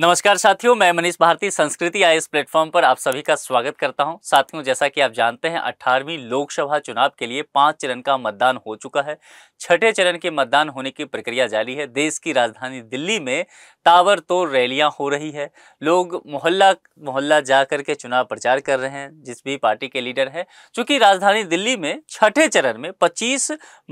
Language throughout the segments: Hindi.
नमस्कार साथियों मैं मनीष भारती संस्कृति आई इस प्लेटफॉर्म पर आप सभी का स्वागत करता हूं साथियों जैसा कि आप जानते हैं अठारहवीं लोकसभा चुनाव के लिए पांच चरण का मतदान हो चुका है छठे चरण के मतदान होने की प्रक्रिया जारी है देश की राजधानी दिल्ली में तावर तोड़ रैलियां हो रही है लोग मोहल्ला मोहल्ला जा के चुनाव प्रचार कर रहे हैं जिस भी पार्टी के लीडर हैं चूँकि राजधानी दिल्ली में छठे चरण में पच्चीस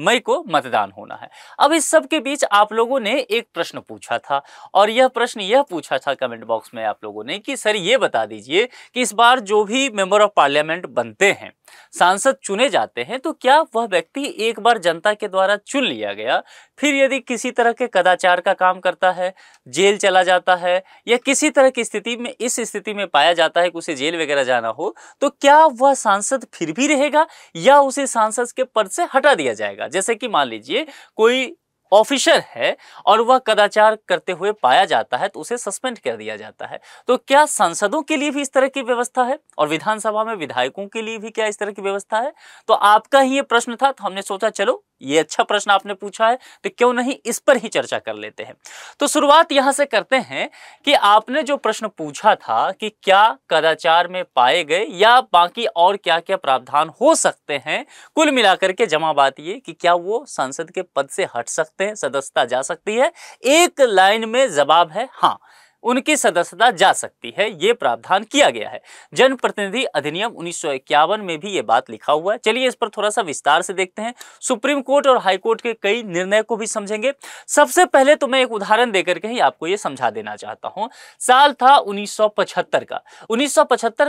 मई को मतदान होना है अब इस सब के बीच आप लोगों ने एक प्रश्न पूछा था और यह प्रश्न यह पूछा अच्छा अच्छा कमेंट बॉक्स में आप लोगों ने कि सर ये बता दीजिए कि इस बार जो भी मेंबर ऑफ पार्लियामेंट बनते हैं सांसद चुने जाते हैं तो क्या वह व्यक्ति एक बार जनता के द्वारा चुन लिया गया फिर यदि किसी तरह के कदाचार का काम करता है जेल चला जाता है या किसी तरह की स्थिति में इस स्थिति में पाया जाता है कि उसे जेल वगैरह जाना हो तो क्या वह सांसद फिर भी रहेगा या उसे सांसद के पद से हटा दिया जाएगा जैसे कि मान लीजिए कोई ऑफिसर है और वह कदाचार करते हुए पाया जाता है तो उसे सस्पेंड कर दिया जाता है तो क्या सांसदों के लिए भी इस तरह की व्यवस्था है और विधानसभा में विधायकों के लिए भी क्या इस तरह की व्यवस्था है तो आपका ही ये प्रश्न था तो हमने सोचा चलो ये अच्छा प्रश्न आपने पूछा है तो क्यों नहीं इस पर ही चर्चा कर लेते हैं तो शुरुआत यहां से करते हैं कि आपने जो प्रश्न पूछा था कि क्या कदाचार में पाए गए या बाकी और क्या क्या प्रावधान हो सकते हैं कुल मिलाकर के जमा बात ये कि क्या वो सांसद के पद से हट सकते हैं सदस्यता जा सकती है एक लाइन में जवाब है हाँ उनकी सदस्यता जा सकती है ये प्रावधान किया गया है जनप्रतिनिधि अधिनियम उन्नीस में भी ये बात लिखा हुआ है चलिए इस पर थोड़ा सा विस्तार से देखते हैं सुप्रीम कोर्ट और हाईकोर्ट के कई निर्णय को भी समझेंगे सबसे पहले तो मैं एक उदाहरण देकर के ही आपको ये समझा देना चाहता हूँ साल था उन्नीस का उन्नीस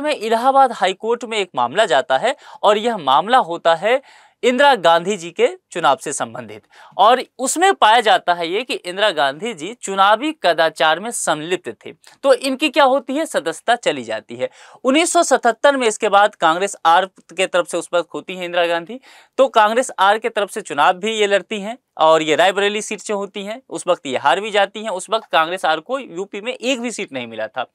में इलाहाबाद हाईकोर्ट में एक मामला जाता है और यह मामला होता है इंदिरा गांधी जी के चुनाव से संबंधित और उसमें पाया जाता है ये कि इंदिरा गांधी जी चुनावी कदाचार में सम्मिलित थे तो इनकी क्या होती है सदस्यता चली जाती है 1977 में इसके बाद कांग्रेस आर के तरफ से उस पर होती है इंदिरा गांधी तो कांग्रेस आर के तरफ से चुनाव भी ये लड़ती हैं और ये रायबरेली सीट से होती हैं उस वक्त ये हार भी जाती हैं उस वक्त कांग्रेस आर को यूपी में एक भी सीट नहीं मिला था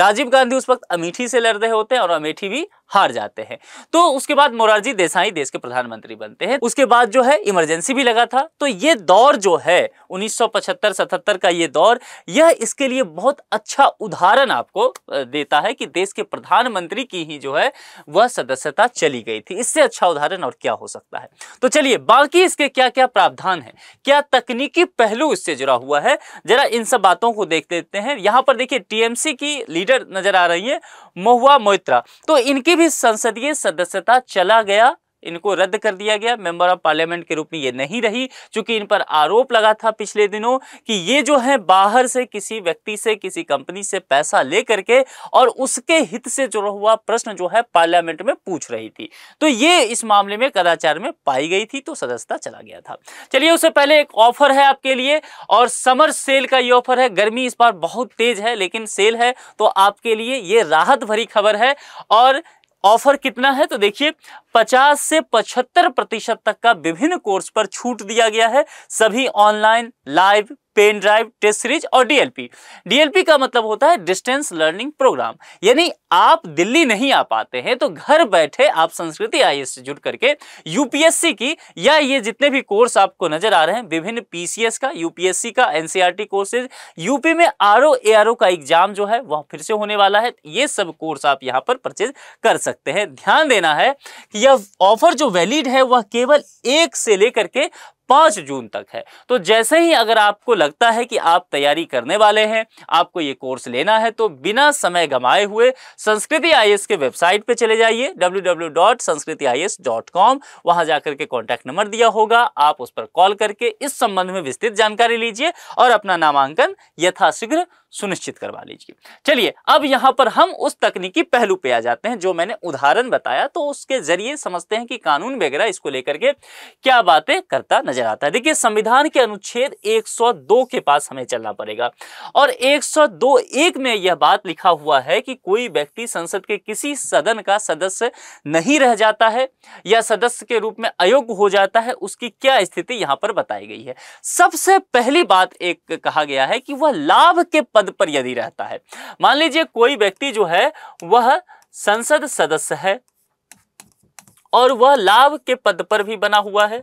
राजीव गांधी उस वक्त अमेठी से लड़ रहे होते हैं और अमेठी भी हार जाते हैं तो उसके बाद मोरारजी देसाई देश के प्रधानमंत्री बनते हैं उसके बाद जो है इमरजेंसी भी लगा था तो ये दौर जो है 1975-77 का ये दौर यह इसके लिए बहुत अच्छा उदाहरण आपको देता है कि देश के प्रधानमंत्री की ही जो है वह सदस्यता चली गई थी इससे अच्छा उदाहरण और क्या हो सकता है तो चलिए बाकी इसके क्या क्या प्रावधान है क्या तकनीकी पहलू इससे जुड़ा हुआ है जरा इन सब बातों को देख लेते हैं यहाँ पर देखिए टीएमसी की लीडर नजर आ रही है महुआ मोइत्रा तो इनकी भी संसदीय सदस्यता चला गया इनको रद्द कर दिया गया मेंबर ऑफ पार्लियामेंट के रूप में ये नहीं रही चूंकि इन पर आरोप लगा था पिछले दिनों कि ये जो है बाहर से किसी व्यक्ति से किसी कंपनी से पैसा ले करके और उसके हित से जुड़ा हुआ प्रश्न जो है पार्लियामेंट में पूछ रही थी तो ये इस मामले में कदाचार में पाई गई थी तो सदस्यता चला गया था चलिए उससे पहले एक ऑफर है आपके लिए और समर सेल का ये ऑफर है गर्मी इस बार बहुत तेज है लेकिन सेल है तो आपके लिए ये राहत भरी खबर है और ऑफर कितना है तो देखिए 50 से 75 प्रतिशत तक का विभिन्न कोर्स पर छूट दिया गया है सभी online live pen drive test series और डीएलपी डीएलपी का मतलब होता है डिस्टेंस लर्निंग प्रोग्राम यानी आप दिल्ली नहीं आ पाते हैं तो घर बैठे आप संस्कृति आई से जुड़ करके यूपीएससी की या ये जितने भी कोर्स आपको नजर आ रहे हैं विभिन्न पीसीएस का यूपीएससी का एनसीईआरटी कोर्सेज यूपी में आर ओ का एग्जाम जो है वह फिर से होने वाला है ये सब कोर्स आप यहाँ पर परचेज कर सकते हैं ध्यान देना है कि यह ऑफर जो वैलिड है वह केवल एक से लेकर के पाँच जून तक है तो जैसे ही अगर आपको लगता है कि आप तैयारी करने वाले हैं आपको ये कोर्स लेना है तो बिना समय गमाए हुए संस्कृति आई के वेबसाइट पे चले जाइए www.sanskritis.com वहां जाकर के कॉन्टैक्ट नंबर दिया होगा आप उस पर कॉल करके इस संबंध में विस्तृत जानकारी लीजिए और अपना नामांकन यथाशीघ्र सुनिश्चित करवा लीजिए चलिए अब यहाँ पर हम उस तकनीकी पहलू पे आ जाते हैं जो मैंने उदाहरण बताया तो उसके जरिए समझते हैं कि कानून वगैरह इसको लेकर के क्या बातें करता नजर नजर आता है देखिए संविधान के अनुच्छेद 102 के पास हमें चलना पड़ेगा और 102 एक में यह बात लिखा हुआ है कि कोई व्यक्ति संसद के किसी सदन का सदस्य नहीं रह जाता है या सदस्य के रूप में अयोग्य हो जाता है उसकी क्या स्थिति यहां पर बताई गई है सबसे पहली बात एक कहा गया है कि वह लाभ के पद पर यदि रहता है मान लीजिए कोई व्यक्ति जो है वह संसद सदस्य है और वह लाभ के पद पर भी बना हुआ है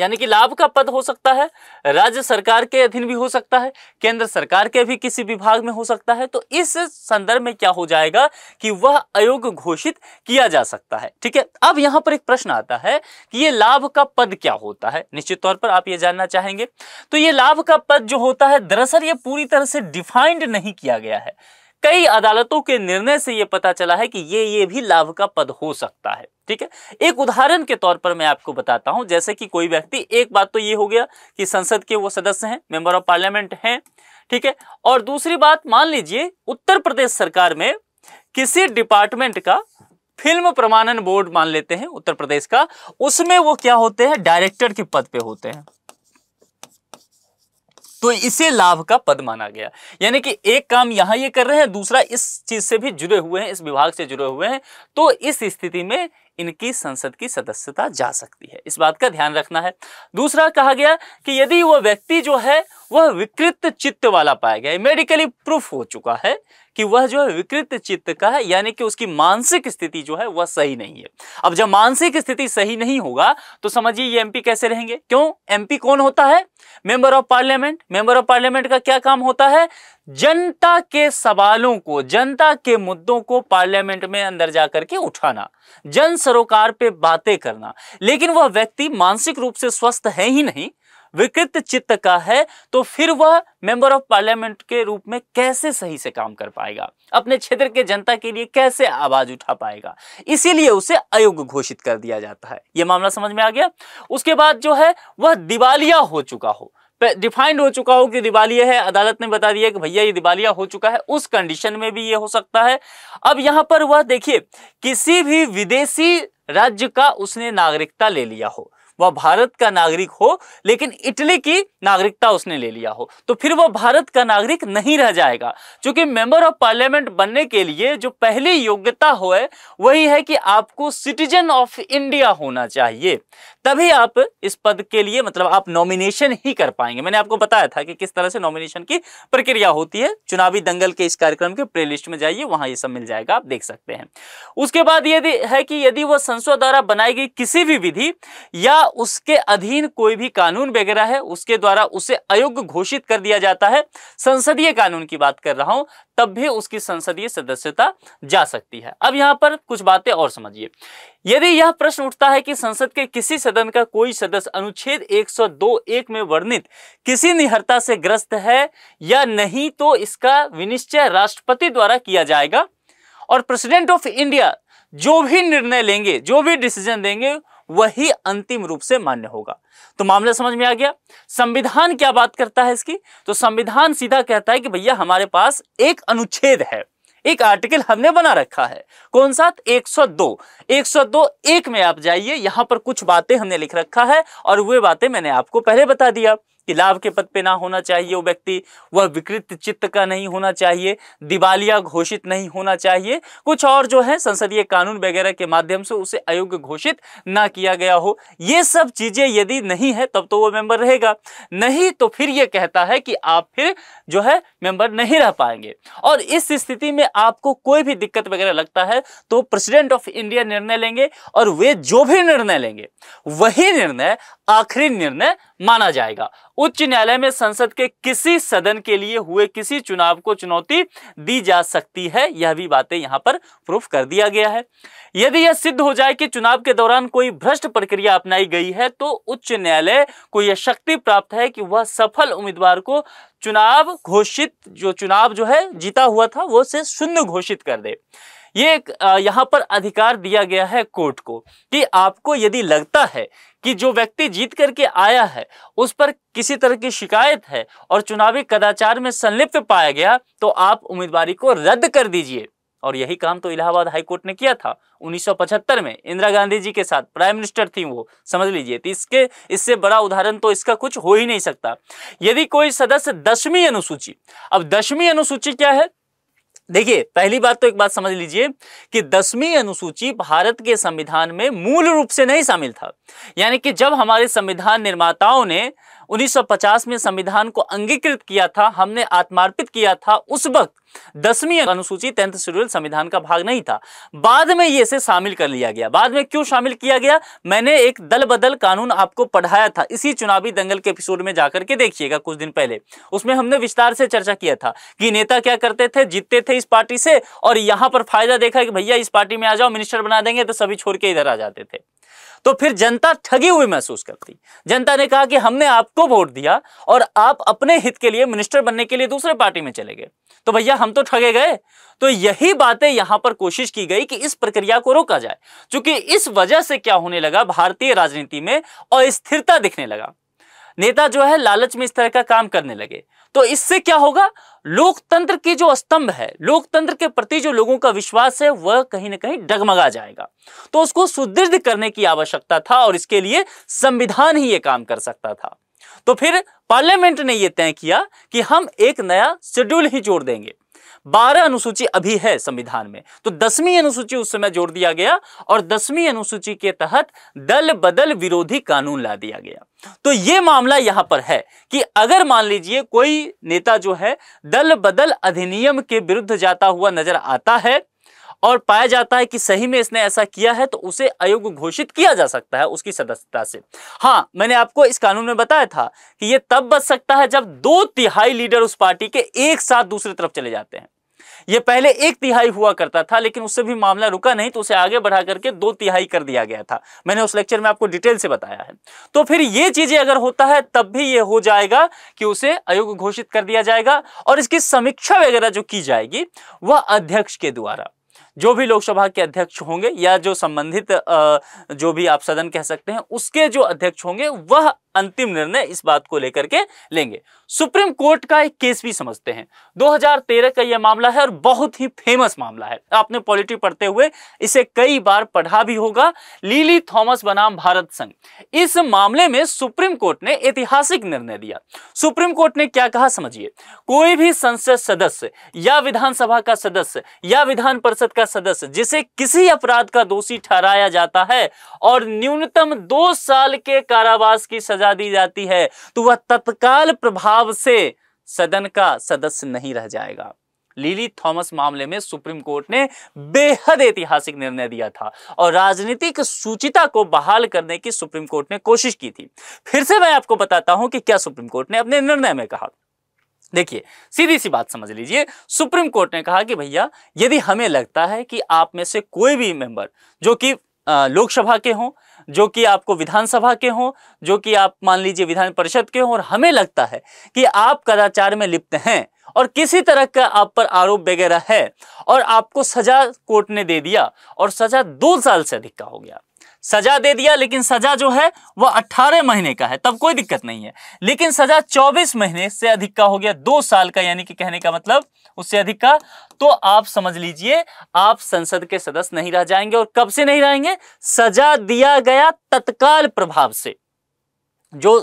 यानी कि लाभ का पद हो सकता है राज्य सरकार के अधीन भी हो सकता है केंद्र सरकार के भी किसी विभाग में हो सकता है तो इस संदर्भ में क्या हो जाएगा कि वह अयोग्य घोषित किया जा सकता है ठीक है अब यहां पर एक प्रश्न आता है कि ये लाभ का पद क्या होता है निश्चित तौर पर आप ये जानना चाहेंगे तो ये लाभ का पद जो होता है दरअसल ये पूरी तरह से डिफाइंड नहीं किया गया है कई अदालतों के निर्णय से यह पता चला है कि ये ये भी लाभ का पद हो सकता है ठीक है एक उदाहरण के तौर पर मैं आपको बताता हूं जैसे कि कोई व्यक्ति एक बात तो ये हो गया कि संसद के वो सदस्य हैं मेंबर ऑफ पार्लियामेंट हैं ठीक है और दूसरी बात मान लीजिए उत्तर प्रदेश सरकार में किसी डिपार्टमेंट का फिल्म प्रमाणन बोर्ड मान लेते हैं उत्तर प्रदेश का उसमें वो क्या होते हैं डायरेक्टर के पद पे होते हैं तो इसे लाभ का पद माना गया यानी कि एक काम यहां ये कर रहे हैं दूसरा इस चीज से भी जुड़े हुए हैं इस विभाग से जुड़े हुए हैं तो इस स्थिति में इनकी संसद की सदस्यता जा सकती है इस बात का ध्यान रखना है दूसरा कहा गया कि यदि वह व्यक्ति जो है वह विकृत चित्त वाला पाया गया मेडिकली प्रूफ हो चुका है कि वह जो है विकृत चित्त का है यानी कि उसकी मानसिक स्थिति जो है वह सही नहीं है अब जब मानसिक स्थिति सही नहीं होगा तो समझिए ये एमपी कैसे रहेंगे क्यों एमपी कौन होता है member of parliament member of parliament का क्या काम होता है जनता के सवालों को जनता के मुद्दों को पार्लियामेंट में अंदर जाकर के उठाना जन सरोकार पे बातें करना लेकिन वह व्यक्ति मानसिक रूप से स्वस्थ है ही नहीं विकृत चित्त का है तो फिर वह मेंबर ऑफ पार्लियामेंट के रूप में कैसे सही से काम कर पाएगा अपने क्षेत्र के जनता के लिए कैसे आवाज उठा पाएगा इसीलिए उसे अयोग्य घोषित कर दिया जाता है यह मामला समझ में आ गया उसके बाद जो है वह दिवालिया हो चुका हो डिफाइंड हो चुका हो कि दिवालिया है अदालत ने बता दिया कि भैया ये दिवालिया हो चुका है उस कंडीशन में भी ये हो सकता है अब यहां पर वह देखिए किसी भी विदेशी राज्य का उसने नागरिकता ले लिया हो वह भारत का नागरिक हो लेकिन इटली की नागरिकता उसने ले लिया हो तो फिर वह भारत का नागरिक नहीं रह जाएगा क्योंकि मेंबर ऑफ पार्लियामेंट बनने के लिए जो पहली योग्यता हो है वही है कि आपको सिटीजन ऑफ इंडिया होना चाहिए तभी आप इस पद के लिए मतलब आप नॉमिनेशन ही कर पाएंगे मैंने आपको बताया था कि किस तरह से नॉमिनेशन की प्रक्रिया होती है चुनावी दंगल के इस कार्यक्रम के प्लेलिस्ट में जाइए वहां ये सब मिल जाएगा आप देख सकते हैं उसके बाद यदि है कि यदि वह संसद द्वारा बनाई गई किसी भी विधि या उसके अधीन कोई भी कानून वगैरह है उसके द्वारा उसे अयोग्य घोषित कर दिया जाता है संसदीय कानून की बात कर रहा हूं तब भी उसकी संसदीय सदस्यता जा सकती है अब यहां पर कुछ बातें और समझिए यदि यह प्रश्न उठता है कि संसद के किसी सदन का कोई सदस्य अनुच्छेद 102 एक में वर्णित किसी निहरता से ग्रस्त है या नहीं तो इसका विनिश्चय राष्ट्रपति द्वारा किया जाएगा और प्रेसिडेंट ऑफ इंडिया जो भी निर्णय लेंगे जो भी डिसीजन देंगे वही अंतिम रूप से मान्य होगा तो मामला समझ में आ गया संविधान क्या बात करता है इसकी तो संविधान सीधा कहता है कि भैया हमारे पास एक अनुच्छेद है एक आर्टिकल हमने बना रखा है कौन सा 102 102 एक में आप जाइए यहां पर कुछ बातें हमने लिख रखा है और वे बातें मैंने आपको पहले बता दिया कि लाभ के पद पे ना होना चाहिए वो व्यक्ति वह विकृत चित्त का नहीं होना चाहिए दिवालिया घोषित नहीं होना चाहिए कुछ और जो है संसदीय कानून वगैरह के माध्यम से उसे अयोग्य घोषित ना किया गया हो ये सब चीजें यदि नहीं है तब तो वो मेंबर रहेगा नहीं तो फिर यह कहता है कि आप फिर जो है मेंबर नहीं रह पाएंगे और इस स्थिति में आपको कोई भी दिक्कत वगैरह लगता है तो प्रेसिडेंट ऑफ इंडिया निर्णय लेंगे और वे जो भी निर्णय लेंगे वही निर्णय आखिरी निर्णय माना जाएगा उच्च न्यायालय में संसद के किसी सदन के लिए हुए किसी चुनाव को चुनौती दी जा सकती है यह भी बातें यहां पर प्रूफ कर दिया गया है यदि यह सिद्ध हो जाए कि चुनाव के दौरान कोई भ्रष्ट प्रक्रिया अपनाई गई है तो उच्च न्यायालय को यह शक्ति प्राप्त है कि वह सफल उम्मीदवार को चुनाव घोषित जो चुनाव जो है जीता हुआ था वो से शून्य घोषित कर दे ये यहाँ पर अधिकार दिया गया है कोर्ट को कि आपको यदि लगता है कि जो व्यक्ति जीत करके आया है उस पर किसी तरह की शिकायत है और चुनावी कदाचार में संलिप्त पाया गया तो आप उम्मीदवारी को रद्द कर दीजिए और यही काम तो इलाहाबाद हाईकोर्ट ने किया था 1975 में इंदिरा गांधी जी के साथ प्राइम मिनिस्टर थी वो समझ लीजिए तो इसके इससे बड़ा उदाहरण तो इसका कुछ हो ही नहीं सकता यदि कोई सदस्य दसवीं अनुसूची अब दसवीं अनुसूची क्या है देखिए पहली बात तो एक बात समझ लीजिए कि दसवीं अनुसूची भारत के संविधान में मूल रूप से नहीं शामिल था यानी कि जब हमारे संविधान निर्माताओं ने 1950 में संविधान को अंगीकृत किया था हमने आत्मार्पित किया था उस वक्त दसवीं अनुसूची टेंथ शेड्यूल संविधान का भाग नहीं था बाद में ये इसे शामिल कर लिया गया बाद में क्यों शामिल किया गया मैंने एक दल बदल कानून आपको पढ़ाया था इसी चुनावी दंगल के एपिसोड में जाकर के देखिएगा कुछ दिन पहले उसमें हमने विस्तार से चर्चा किया था कि नेता क्या करते थे जीतते थे इस पार्टी से और यहां पर फायदा देखा कि भैया इस पार्टी में आ जाओ मिनिस्टर बना देंगे तो सभी छोड़ के इधर आ जाते थे तो फिर जनता ठगी हुई महसूस करती जनता ने कहा कि हमने आपको वोट दिया और आप अपने हित के लिए मिनिस्टर बनने के लिए दूसरे पार्टी में चले गए तो भैया हम तो ठगे गए तो यही बातें यहां पर कोशिश की गई कि इस प्रक्रिया को रोका जाए क्योंकि इस वजह से क्या होने लगा भारतीय राजनीति में अस्थिरता दिखने लगा नेता जो है लालच में इस तरह का काम करने लगे तो इससे क्या होगा लोकतंत्र की जो स्तंभ है लोकतंत्र के प्रति जो लोगों का विश्वास है वह कहीं ना कहीं डगमगा जाएगा तो उसको सुदृढ़ करने की आवश्यकता था और इसके लिए संविधान ही ये काम कर सकता था तो फिर पार्लियामेंट ने यह तय किया कि हम एक नया शेड्यूल ही जोड़ देंगे बारह अनुसूची अभी है संविधान में तो दसवीं अनुसूची उस समय जोड़ दिया गया और दसवीं अनुसूची के तहत दल बदल विरोधी कानून ला दिया गया तो यह मामला यहां पर है कि अगर मान लीजिए कोई नेता जो है दल बदल अधिनियम के विरुद्ध जाता हुआ नजर आता है और पाया जाता है कि सही में इसने ऐसा किया है तो उसे अयोग्य घोषित किया जा सकता है उसकी सदस्यता से हाँ मैंने आपको इस कानून में बताया था कि यह तब बच सकता है जब दो तिहाई लीडर उस पार्टी के एक साथ दूसरी तरफ चले जाते हैं ये पहले एक तिहाई हुआ करता था लेकिन उससे भी मामला रुका नहीं तो उसे आगे बढ़ा करके दो तिहाई कर दिया गया था मैंने उस लेक्चर में आपको डिटेल से बताया है तो फिर ये चीजें अगर होता है तब भी ये हो जाएगा कि उसे अयोग्य घोषित कर दिया जाएगा और इसकी समीक्षा वगैरह जो की जाएगी वह अध्यक्ष के द्वारा जो भी लोकसभा के अध्यक्ष होंगे या जो संबंधित जो भी आप सदन कह सकते हैं उसके जो अध्यक्ष होंगे वह अंतिम निर्णय इस बात को लेकर के लेंगे सुप्रीम कोर्ट का एक केस भी समझते हैं 2013 का यह मामला है और बहुत ही फेमस मामला है आपने पॉलिटिक पढ़ते हुए इसे कई बार पढ़ा भी होगा लीली थॉमस बनाम भारत संघ इस मामले में सुप्रीम कोर्ट ने ऐतिहासिक निर्णय दिया सुप्रीम कोर्ट ने क्या कहा समझिए कोई भी संसद सदस्य या विधानसभा का सदस्य या विधान परिषद का सदस्य जिसे किसी अपराध का दोषी ठहराया जाता है और न्यूनतम दो साल के कारावास की सजा दी जाती है तो वह तत्काल प्रभाव अब से सदन का सदस्य नहीं रह जाएगा लीली थॉमस मामले में सुप्रीम कोर्ट ने बेहद ऐतिहासिक निर्णय दिया था और राजनीतिक सूचिता को बहाल करने की सुप्रीम कोर्ट ने कोशिश की थी फिर से मैं आपको बताता हूं कि क्या सुप्रीम कोर्ट ने अपने निर्णय में कहा देखिए सीधी सी बात समझ लीजिए सुप्रीम कोर्ट ने कहा कि भैया यदि हमें लगता है कि आप में से कोई भी मेंबर जो कि लोकसभा के हों जो कि आपको विधानसभा के हों जो कि आप मान लीजिए विधान परिषद के हों और हमें लगता है कि आप कदाचार में लिप्त हैं और किसी तरह का आप पर आरोप वगैरह है और आपको सजा कोर्ट ने दे दिया और सजा दो साल से अधिक का हो गया सजा दे दिया लेकिन सजा जो है वह अट्ठारह महीने का है तब कोई दिक्कत नहीं है लेकिन सजा चौबीस महीने से अधिक का हो गया दो साल का यानी कि कहने का मतलब उससे अधिक का तो आप समझ लीजिए आप संसद के सदस्य नहीं रह जाएंगे और कब से नहीं रहेंगे सजा दिया गया तत्काल प्रभाव से जो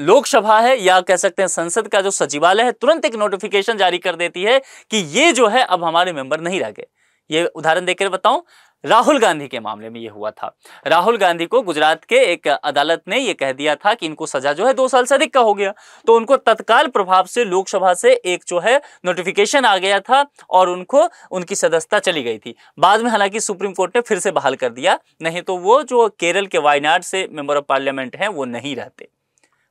लोकसभा है या कह सकते हैं संसद का जो सचिवालय है तुरंत एक नोटिफिकेशन जारी कर देती है कि ये जो है अब हमारे मेंबर नहीं रह गए ये उदाहरण देकर बताऊं राहुल गांधी के मामले में ये हुआ था राहुल गांधी को गुजरात के एक अदालत ने ये कह दिया था कि इनको सजा जो है दो साल से अधिक का हो गया तो उनको तत्काल प्रभाव से लोकसभा से एक जो है नोटिफिकेशन आ गया था और उनको उनकी सदस्यता चली गई थी बाद में हालांकि सुप्रीम कोर्ट ने फिर से बहाल कर दिया नहीं तो वो जो केरल के वायनाड से मेंबर ऑफ पार्लियामेंट हैं वो नहीं रहते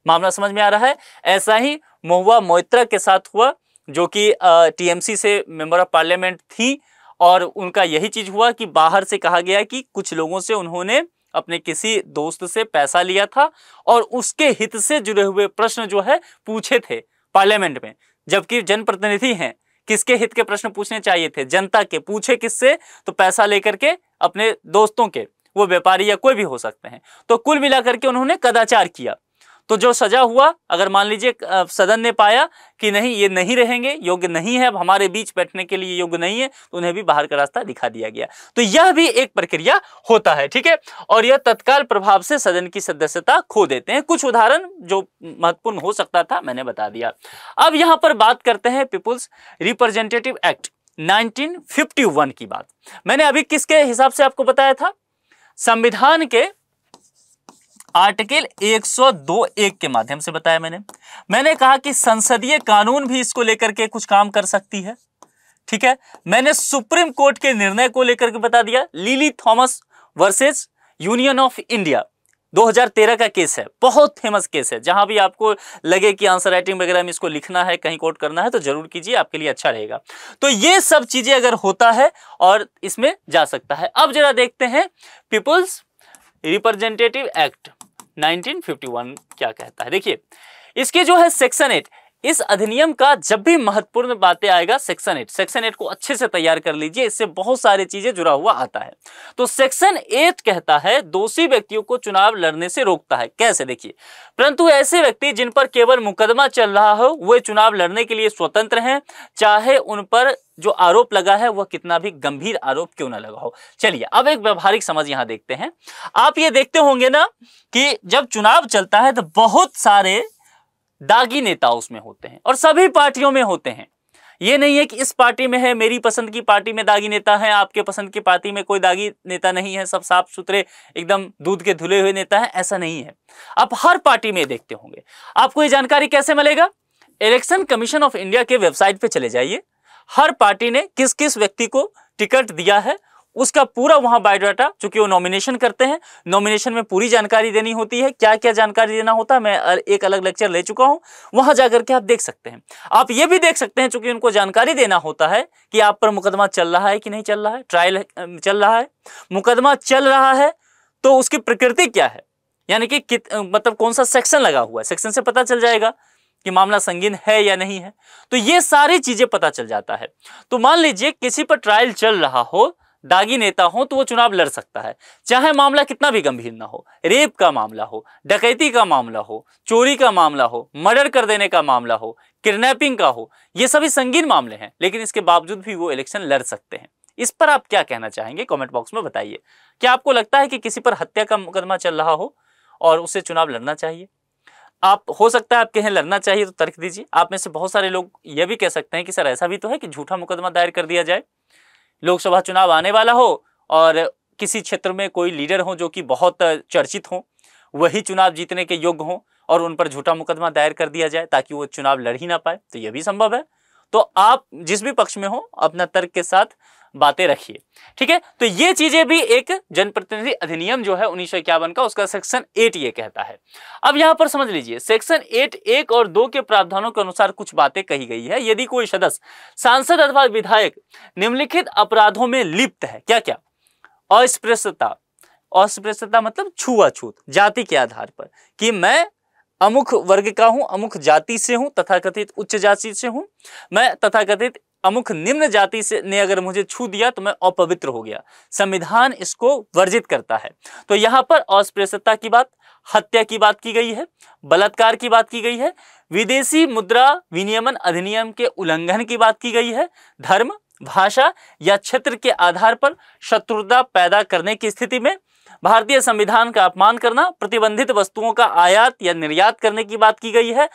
मामला समझ में आ रहा है ऐसा ही महुआ मोइत्रा के साथ हुआ जो कि टीएमसी से मेंबर ऑफ पार्लियामेंट थी और उनका यही चीज़ हुआ कि बाहर से कहा गया कि कुछ लोगों से उन्होंने अपने किसी दोस्त से पैसा लिया था और उसके हित से जुड़े हुए प्रश्न जो है पूछे थे पार्लियामेंट में जबकि जनप्रतिनिधि हैं किसके हित के प्रश्न पूछने चाहिए थे जनता के पूछे किससे तो पैसा लेकर के अपने दोस्तों के वो व्यापारी या कोई भी हो सकते हैं तो कुल मिलाकर के उन्होंने कदाचार किया तो जो सजा हुआ अगर मान लीजिए सदन ने पाया कि नहीं ये नहीं रहेंगे योग्य नहीं है अब हमारे बीच बैठने के लिए योग्य नहीं है तो उन्हें भी बाहर का रास्ता दिखा दिया गया तो यह भी एक प्रक्रिया होता है ठीक है और यह तत्काल प्रभाव से सदन की सदस्यता खो देते हैं कुछ उदाहरण जो महत्वपूर्ण हो सकता था मैंने बता दिया अब यहां पर बात करते हैं पीपुल्स रिप्रेजेंटेटिव एक्ट 1951 की बात मैंने अभी किसके हिसाब से आपको बताया था संविधान के आर्टिकल 102 एक के माध्यम से बताया मैंने मैंने कहा कि संसदीय कानून भी इसको लेकर के कुछ काम कर सकती है ठीक है मैंने सुप्रीम कोर्ट के निर्णय को लेकर के बता दिया Lily Thomas versus Union of India 2013 का केस है बहुत फेमस केस है जहां भी आपको लगे कि आंसर राइटिंग वगैरह में इसको लिखना है कहीं कोट करना है तो जरूर कीजिए आपके लिए अच्छा रहेगा तो ये सब चीजें अगर होता है और इसमें जा सकता है अब जरा देखते हैं पीपुल्स रिप्रेजेंटेटिव एक्ट 1951 क्या कहता है देखिए इसके जो है सेक्शन एट इस अधिनियम का जब भी महत्वपूर्ण बातें आएगा सेक्शन एट सेक्शन एट को अच्छे से तैयार कर लीजिए इससे बहुत सारी चीजें जुड़ा हुआ आता है तो सेक्शन एट कहता है दोषी व्यक्तियों को चुनाव लड़ने से रोकता है कैसे देखिए परंतु ऐसे व्यक्ति जिन पर केवल मुकदमा चल रहा हो वे चुनाव लड़ने के लिए स्वतंत्र हैं चाहे उन पर जो आरोप लगा है वह कितना भी गंभीर आरोप क्यों ना लगा हो चलिए अब एक व्यवहारिक समझ यहां देखते हैं आप ये देखते होंगे ना कि जब चुनाव चलता है तो बहुत सारे दागी नेता उसमें होते हैं और सभी पार्टियों में होते हैं ये नहीं है कि इस पार्टी में है मेरी पसंद की पार्टी में दागी नेता है आपके पसंद की पार्टी में कोई दागी नेता नहीं है सब साफ सुथरे एकदम दूध के धुले हुए नेता है ऐसा नहीं है आप हर पार्टी में देखते होंगे आपको ये जानकारी कैसे मिलेगा इलेक्शन कमीशन ऑफ इंडिया के वेबसाइट पे चले जाइए हर पार्टी ने किस किस व्यक्ति को टिकट दिया है उसका पूरा वहां बायोडाटा चूंकि वो नॉमिनेशन करते हैं नॉमिनेशन में पूरी जानकारी देनी होती है क्या क्या जानकारी देना होता है मैं एक अलग लेक्चर ले चुका हूं वहां जाकर के आप देख सकते हैं आप ये भी देख सकते हैं चूंकि उनको जानकारी देना होता है कि आप पर मुकदमा चल रहा है कि नहीं चल रहा है ट्रायल चल रहा है मुकदमा चल रहा है तो उसकी प्रकृति क्या है यानी कि कित मतलब कौन सा सेक्शन लगा हुआ है सेक्शन से पता चल जाएगा कि मामला संगीन है या नहीं है तो ये सारी चीजें पता चल जाता है तो मान लीजिए किसी पर ट्रायल चल रहा हो दागी नेता हो तो वो चुनाव लड़ सकता है चाहे मामला कितना भी गंभीर ना हो रेप का मामला हो डकैती का मामला हो चोरी का मामला हो मर्डर कर देने का मामला हो किडनैपिंग का हो ये सभी संगीन मामले हैं लेकिन इसके बावजूद भी वो इलेक्शन लड़ सकते हैं इस पर आप क्या कहना चाहेंगे कमेंट बॉक्स में बताइए क्या आपको लगता है कि किसी पर हत्या का मुकदमा चल रहा हो और उसे चुनाव लड़ना चाहिए आप हो सकता है आप कहें लड़ना चाहिए तो तर्क दीजिए आप में से बहुत सारे लोग यह भी कह सकते हैं कि सर ऐसा भी तो है कि झूठा मुकदमा दायर कर दिया जाए लोकसभा चुनाव आने वाला हो और किसी क्षेत्र में कोई लीडर हो जो कि बहुत चर्चित हो वही चुनाव जीतने के योग्य हों और उन पर झूठा मुकदमा दायर कर दिया जाए ताकि वो चुनाव लड़ ही ना पाए तो यह भी संभव है तो आप जिस भी पक्ष में हो अपना तर्क के साथ बातें रखिए ठीक है तो ये चीजें भी एक जनप्रतिनिधि अधिनियम जो है उन्नीस का उसका सेक्शन एट ये कहता है अब यहां पर समझ लीजिए सेक्शन एट एक और दो के प्रावधानों के अनुसार कुछ बातें कही गई है यदि कोई सदस्य सांसद अथवा विधायक निम्नलिखित अपराधों में लिप्त है क्या क्या अस्पृश्यता अस्पृश्यता मतलब छुआछूत जाति के आधार पर कि मैं अमुख वर्ग का हूं अमुख जाति से हूं तथाकथित उच्च जाति से हूं मैं तथाकथित अमुख निम्न जाति से ने अगर मुझे छू दिया तो मैं अपवित्र हो गया संविधान इसको वर्जित करता है तो यहाँ पर अस्पृश्यता की बात हत्या की बात की गई है बलात्कार की बात की गई है विदेशी मुद्रा विनियमन अधिनियम के उल्लंघन की बात की गई है धर्म भाषा या क्षेत्र के आधार पर शत्रुता पैदा करने की स्थिति में भारतीय संविधान का अपमान करना प्रतिबंधित वस्तुओं का आयात या निर्यात करने की बात की गई है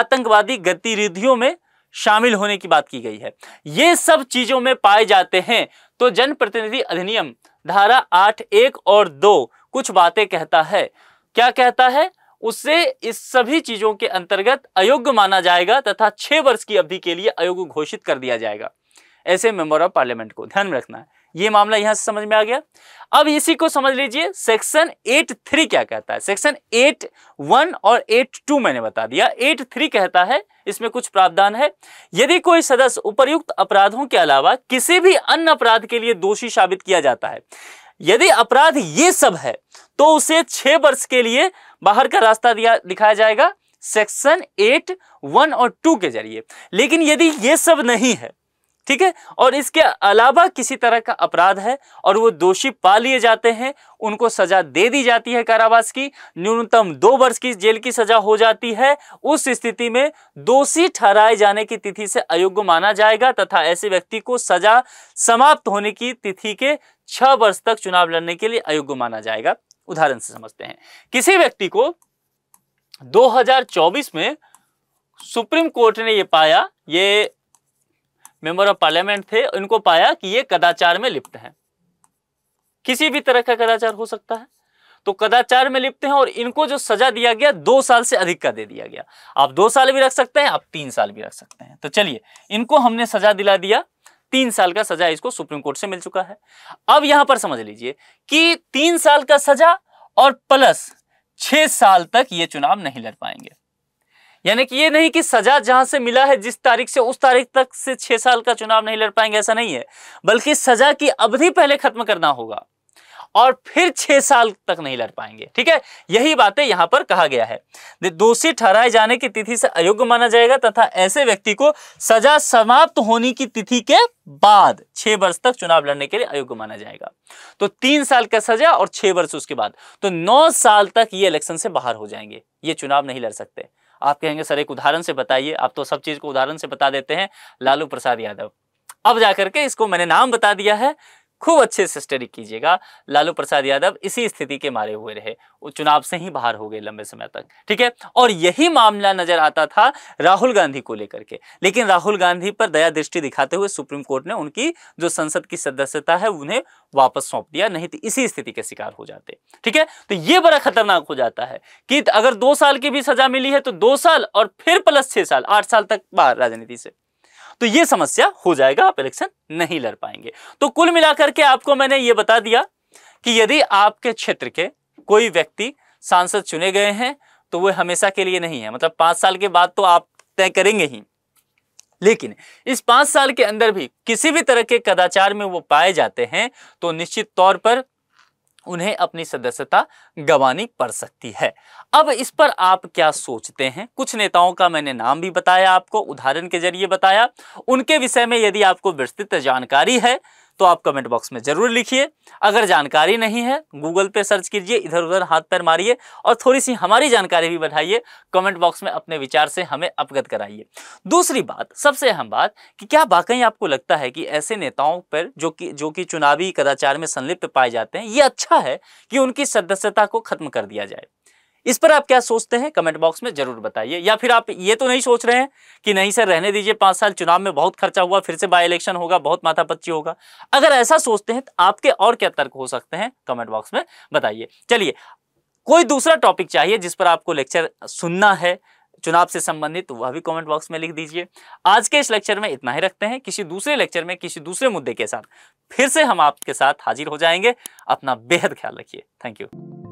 आतंकवादी गतिविधियों में शामिल होने की बात की गई है ये सब चीज़ों में पाए जाते हैं तो जनप्रतिनिधि अधिनियम धारा आठ एक और दो कुछ बातें कहता है क्या कहता है उसे इस सभी चीज़ों के अंतर्गत अयोग्य माना जाएगा तथा छह वर्ष की अवधि के लिए अयोग्य घोषित कर दिया जाएगा ऐसे मेंबर ऑफ पार्लियामेंट को ध्यान में रखना है ये मामला यहां से समझ में आ गया अब इसी को समझ लीजिए सेक्शन एट थ्री क्या कहता है सेक्शन एट वन और एट टू मैंने बता दिया एट थ्री कहता है इसमें कुछ प्रावधान है यदि कोई सदस्य उपरयुक्त अपराधों के अलावा किसी भी अन्य अपराध के लिए दोषी साबित किया जाता है यदि अपराध ये सब है तो उसे छह वर्ष के लिए बाहर का रास्ता दिया दिखाया जाएगा सेक्शन एट वन और टू के जरिए लेकिन यदि ये सब नहीं है ठीक है और इसके अलावा किसी तरह का अपराध है और वो दोषी पा लिए जाते हैं उनको सजा दे दी जाती है कारावास की न्यूनतम दो वर्ष की जेल की सजा हो जाती है उस स्थिति में दोषी ठहराए जाने की तिथि से अयोग्य माना जाएगा तथा ऐसे व्यक्ति को सजा समाप्त होने की तिथि के छह वर्ष तक चुनाव लड़ने के लिए अयोग्य माना जाएगा उदाहरण से समझते हैं किसी व्यक्ति को दो में सुप्रीम कोर्ट ने यह पाया ये मेंबर ऑफ पार्लियामेंट थे इनको पाया कि ये कदाचार में लिप्त हैं किसी भी तरह का कदाचार हो सकता है तो कदाचार में लिप्त हैं और इनको जो सजा दिया गया दो साल से अधिक का दे दिया गया आप दो साल भी रख सकते हैं आप तीन साल भी रख सकते हैं तो चलिए इनको हमने सजा दिला दिया तीन साल का सजा इसको सुप्रीम कोर्ट से मिल चुका है अब यहां पर समझ लीजिए कि तीन साल का सजा और प्लस छह साल तक ये चुनाव नहीं लड़ पाएंगे यानी कि ये नहीं कि सजा जहां से मिला है जिस तारीख से उस तारीख तक से छह साल का चुनाव नहीं लड़ पाएंगे ऐसा नहीं है बल्कि सजा की अवधि पहले खत्म करना होगा और फिर छह साल तक नहीं लड़ पाएंगे ठीक है यही बातें यहां पर कहा गया है दोषी ठहराए जाने की तिथि से अयोग्य माना जाएगा तथा ऐसे व्यक्ति को सजा समाप्त होने की तिथि के बाद छह वर्ष तक चुनाव लड़ने के लिए अयोग्य माना जाएगा तो तीन साल का सजा और छह वर्ष उसके बाद तो नौ साल तक ये इलेक्शन से बाहर हो जाएंगे ये चुनाव नहीं लड़ सकते आप कहेंगे सर एक उदाहरण से बताइए आप तो सब चीज़ को उदाहरण से बता देते हैं लालू प्रसाद यादव अब जाकर के इसको मैंने नाम बता दिया है खूब अच्छे से स्टडी कीजिएगा लालू प्रसाद यादव इसी स्थिति के मारे हुए रहे वो चुनाव से ही बाहर हो गए लंबे समय तक ठीक है और यही मामला नजर आता था राहुल गांधी को लेकर के लेकिन राहुल गांधी पर दया दृष्टि दिखाते हुए सुप्रीम कोर्ट ने उनकी जो संसद की सदस्यता है उन्हें वापस सौंप दिया नहीं तो इसी स्थिति के शिकार हो जाते ठीक है तो ये बड़ा खतरनाक हो जाता है कि अगर दो साल की भी सजा मिली है तो दो साल और फिर प्लस छह साल आठ साल तक बाहर राजनीति से तो ये समस्या हो जाएगा आप इलेक्शन नहीं लड़ पाएंगे तो कुल मिलाकर के आपको मैंने ये बता दिया कि यदि आपके क्षेत्र के कोई व्यक्ति सांसद चुने गए हैं तो वह हमेशा के लिए नहीं है मतलब पांच साल के बाद तो आप तय करेंगे ही लेकिन इस पांच साल के अंदर भी किसी भी तरह के कदाचार में वो पाए जाते हैं तो निश्चित तौर पर उन्हें अपनी सदस्यता गंवानी पड़ सकती है अब इस पर आप क्या सोचते हैं कुछ नेताओं का मैंने नाम भी बताया आपको उदाहरण के जरिए बताया उनके विषय में यदि आपको विस्तृत जानकारी है तो आप कमेंट बॉक्स में ज़रूर लिखिए अगर जानकारी नहीं है गूगल पे सर्च कीजिए इधर उधर हाथ पैर मारिए और थोड़ी सी हमारी जानकारी भी बढ़ाइए कमेंट बॉक्स में अपने विचार से हमें अवगत कराइए दूसरी बात सबसे अहम बात कि क्या वाकई आपको लगता है कि ऐसे नेताओं पर जो कि जो कि चुनावी कदाचार में संलिप्त पाए जाते हैं ये अच्छा है कि उनकी सदस्यता को खत्म कर दिया जाए इस पर आप क्या सोचते हैं कमेंट बॉक्स में जरूर बताइए या फिर आप ये तो नहीं सोच रहे हैं कि नहीं सर रहने दीजिए पांच साल चुनाव में बहुत खर्चा हुआ फिर से बाई इलेक्शन होगा बहुत माथापच्ची होगा अगर ऐसा सोचते हैं तो आपके और क्या तर्क हो सकते हैं कमेंट बॉक्स में बताइए चलिए कोई दूसरा टॉपिक चाहिए जिस पर आपको लेक्चर सुनना है चुनाव से संबंधित तो वह भी कमेंट बॉक्स में लिख दीजिए आज के इस लेक्चर में इतना ही रखते हैं किसी दूसरे लेक्चर में किसी दूसरे मुद्दे के साथ फिर से हम आपके साथ हाजिर हो जाएंगे अपना बेहद ख्याल रखिए थैंक यू